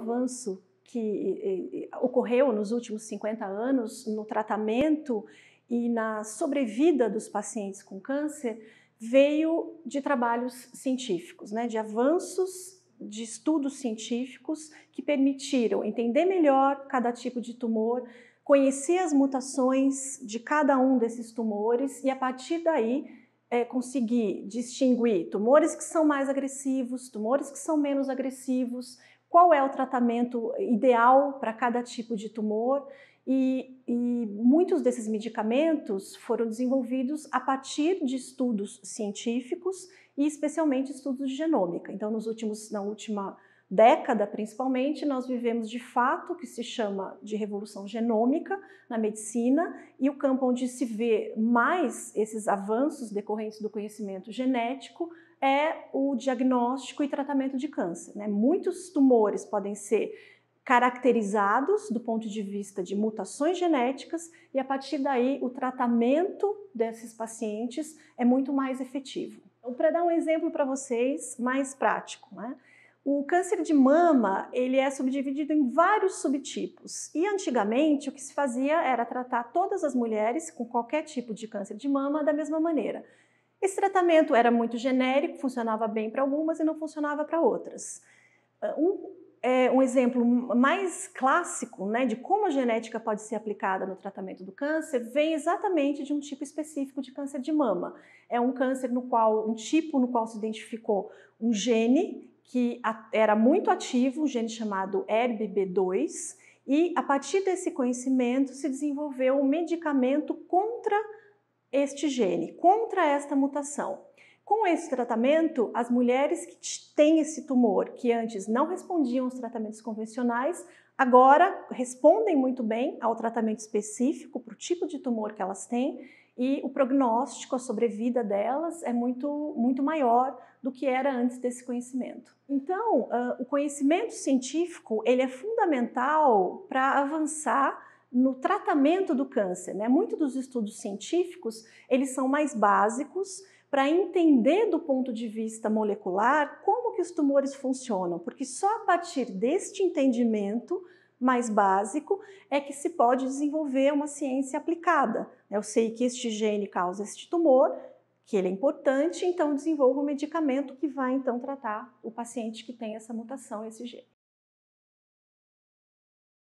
avanço que ocorreu nos últimos 50 anos no tratamento e na sobrevida dos pacientes com câncer veio de trabalhos científicos, né, de avanços de estudos científicos que permitiram entender melhor cada tipo de tumor, conhecer as mutações de cada um desses tumores e a partir daí é, conseguir distinguir tumores que são mais agressivos, tumores que são menos agressivos, qual é o tratamento ideal para cada tipo de tumor. E, e, muitos desses medicamentos foram desenvolvidos a partir de estudos científicos e especialmente estudos de genômica. Então, nos últimos, na última década, principalmente, nós vivemos de fato o que se chama de revolução genômica na medicina e o campo onde se vê mais esses avanços decorrentes do conhecimento genético é o diagnóstico e tratamento de câncer. Né? Muitos tumores podem ser caracterizados do ponto de vista de mutações genéticas e a partir daí o tratamento desses pacientes é muito mais efetivo. Então, para dar um exemplo para vocês mais prático, né? O câncer de mama, ele é subdividido em vários subtipos. E antigamente o que se fazia era tratar todas as mulheres com qualquer tipo de câncer de mama da mesma maneira. Esse tratamento era muito genérico, funcionava bem para algumas e não funcionava para outras. Ah, um, é, um, exemplo mais clássico né, de como a genética pode ser aplicada no tratamento do câncer vem exatamente de um tipo específico de câncer de mama. É um câncer no qual, um tipo no qual se identificou um gene que era muito ativo, um gene chamado ERBB2, e a partir desse conhecimento se desenvolveu um medicamento contra este gene, contra esta mutação. Com esse tratamento, as mulheres que têm esse tumor, que antes não respondiam aos tratamentos convencionais, agora respondem muito bem ao tratamento específico para o tipo de tumor que elas têm e o prognóstico, a sobrevida delas é muito, muito maior do que era antes desse conhecimento. Então, o conhecimento científico ele é fundamental para avançar no tratamento do câncer. Né? Muitos dos estudos científicos eles são mais básicos para entender do ponto de vista molecular como que os tumores funcionam, porque só a partir deste entendimento mais básico é que se pode desenvolver uma ciência aplicada. Né? Eu sei que este gene causa este tumor, que ele é importante, então desenvolvo um medicamento que vai então tratar o paciente que tem essa mutação, esse gene.